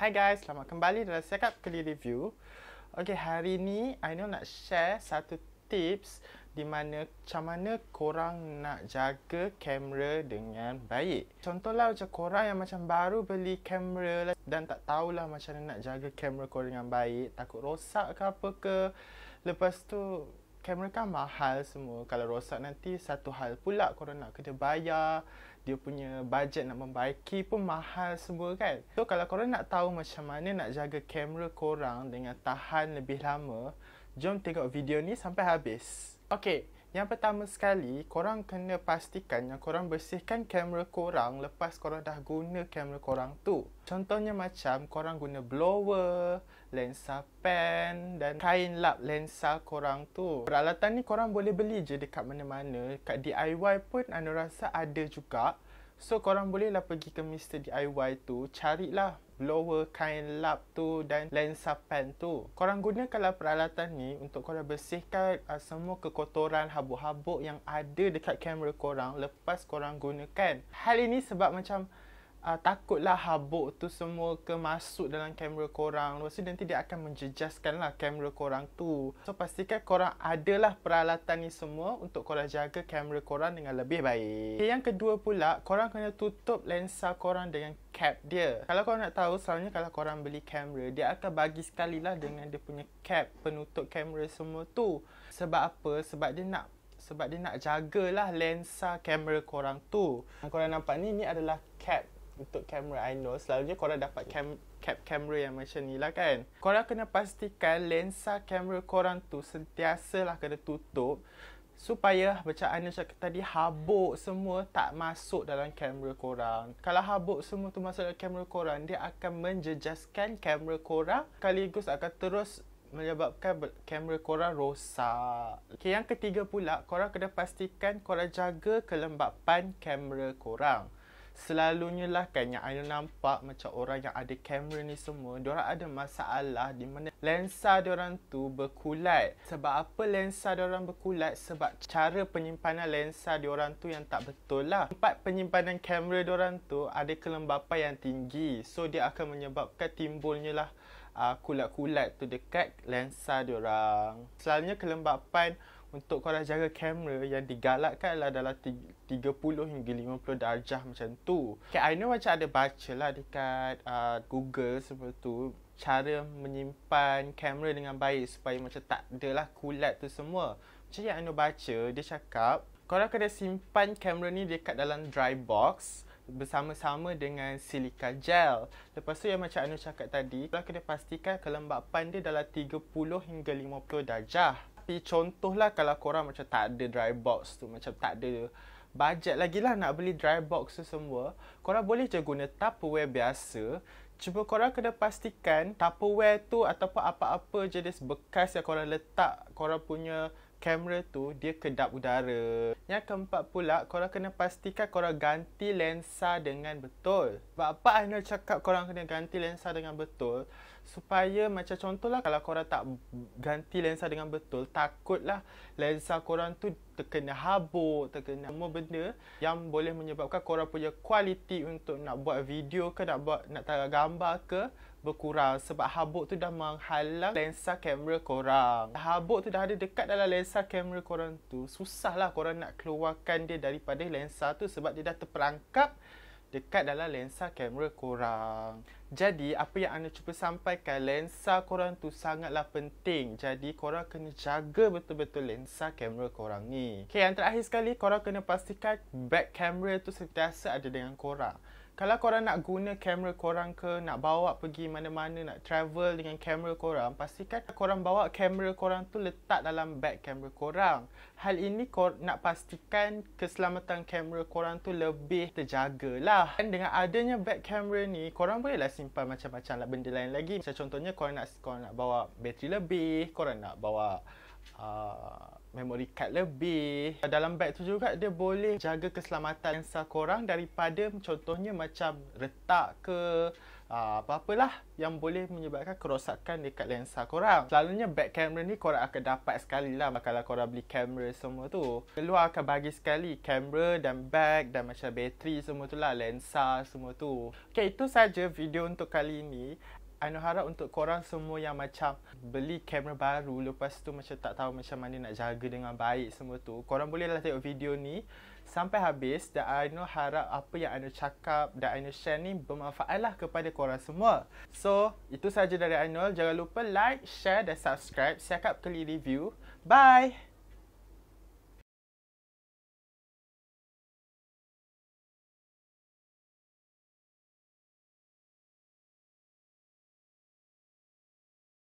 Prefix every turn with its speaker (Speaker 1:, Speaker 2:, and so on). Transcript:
Speaker 1: Hi guys, selamat kembali dalam Siakap kali Review. Okay, hari ni I know nak share satu tips di mana macam mana korang nak jaga kamera dengan baik. Contohlah macam korang yang macam baru beli kamera lah dan tak tahulah macam mana nak jaga kamera korang dengan baik. Takut rosak ke apa ke. Lepas tu, kamera kan mahal semua. Kalau rosak nanti satu hal pula korang nak kena bayar dia punya budget nak membaiki pun mahal semua kan. So kalau korang nak tahu macam mana nak jaga kamera korang dengan tahan lebih lama, jom tengok video ni sampai habis. Okay, yang pertama sekali, korang kena pastikan yang korang bersihkan kamera korang lepas korang dah guna kamera korang tu. Contohnya macam korang guna blower, lensa pen dan kain lap lensa korang tu. Peralatan ni korang boleh beli je dekat mana-mana. Kat DIY pun anda rasa ada juga. So korang bolehlah pergi ke Mr. DIY tu, carilah blower kain lap tu dan lensa pen tu. Korang gunakanlah peralatan ni untuk korang bersihkan uh, semua kekotoran habuk-habuk yang ada dekat kamera korang lepas korang gunakan. Hal ini sebab macam uh, takutlah habuk tu semua ke masuk dalam kamera korang. Lepas tu nanti dia akan menjejaskan lah kamera korang tu. So pastikan korang adalah peralatan ni semua untuk korang jaga kamera korang dengan lebih baik. Okay, yang kedua pula, korang kena tutup lensa korang dengan cap dia. Kalau korang nak tahu, selalunya kalau korang beli kamera, dia akan bagi sekali lah dengan dia punya cap penutup kamera semua tu. Sebab apa? Sebab dia nak sebab dia nak jagalah lensa kamera korang tu. Korang nampak ni, ni adalah cap untuk kamera I know selalunya korang dapat cam cap kamera yang macam ni lah kan korang kena pastikan lensa kamera korang tu sentiasa lah kena tutup supaya macam Anil cakap tadi habuk semua tak masuk dalam kamera korang kalau habuk semua tu masuk dalam kamera korang dia akan menjejaskan kamera korang sekaligus akan terus menyebabkan kamera korang rosak. Okay, yang ketiga pula, korang kena pastikan korang jaga kelembapan kamera korang selalunya lah kan yang I nampak macam orang yang ada kamera ni semua diorang ada masalah di mana lensa diorang tu berkulat sebab apa lensa diorang berkulat sebab cara penyimpanan lensa diorang tu yang tak betul lah tempat penyimpanan kamera diorang tu ada kelembapan yang tinggi so dia akan menyebabkan timbulnya lah uh, kulat-kulat tu dekat lensa diorang selalunya kelembapan untuk korang jaga kamera yang digalakkan adalah 30 hingga 50 darjah macam tu. Okay, I know macam ada baca lah dekat uh, Google sebab tu cara menyimpan kamera dengan baik supaya macam tak adalah kulat tu semua. Macam yang I know baca, dia cakap korang kena simpan kamera ni dekat dalam dry box bersama-sama dengan silika gel. Lepas tu yang macam Anu cakap tadi, kita kena pastikan kelembapan dia dalam 30 hingga 50 darjah tapi lah kalau korang macam tak ada dry box tu macam tak ada bajet lagi lah nak beli dry box tu semua korang boleh je guna tupperware biasa cuba korang kena pastikan tupperware tu ataupun apa-apa jenis bekas yang korang letak korang punya kamera tu dia kedap udara. Yang keempat pula, korang kena pastikan korang ganti lensa dengan betul. Sebab apa Aina cakap korang kena ganti lensa dengan betul? Supaya macam contohlah kalau korang tak ganti lensa dengan betul, takutlah lensa korang tu terkena habuk, terkena semua benda yang boleh menyebabkan korang punya kualiti untuk nak buat video ke, nak buat nak tarik gambar ke, berkurang sebab habuk tu dah menghalang lensa kamera korang. Habuk tu dah ada dekat dalam lensa kamera korang tu. Susahlah korang nak keluarkan dia daripada lensa tu sebab dia dah terperangkap dekat dalam lensa kamera korang. Jadi apa yang anda cuba sampaikan lensa korang tu sangatlah penting. Jadi korang kena jaga betul-betul lensa kamera korang ni. Okay, yang terakhir sekali korang kena pastikan back kamera tu sentiasa ada dengan korang kalau korang nak guna kamera korang ke nak bawa pergi mana-mana nak travel dengan kamera korang pastikan korang bawa kamera korang tu letak dalam bag kamera korang hal ini kor nak pastikan keselamatan kamera korang tu lebih terjaga lah dan dengan adanya bag kamera ni korang bolehlah simpan macam-macam lah benda lain lagi macam contohnya korang nak korang nak bawa bateri lebih korang nak bawa uh, memory card lebih. Dalam beg tu juga dia boleh jaga keselamatan lensa korang daripada contohnya macam retak ke ah, apa-apalah yang boleh menyebabkan kerosakan dekat lensa korang. Selalunya beg kamera ni korang akan dapat sekali lah kalau korang beli kamera semua tu. Keluar akan bagi sekali kamera dan beg dan macam bateri semua tu lah, lensa semua tu. Okay, itu saja video untuk kali ini. I nak harap untuk korang semua yang macam beli kamera baru lepas tu macam tak tahu macam mana nak jaga dengan baik semua tu. Korang bolehlah tengok video ni sampai habis dan I nak harap apa yang I cakap dan I share ni bermanfaat lah kepada korang semua. So, itu sahaja dari I Jangan lupa like, share dan subscribe. Siakap kali review. Bye!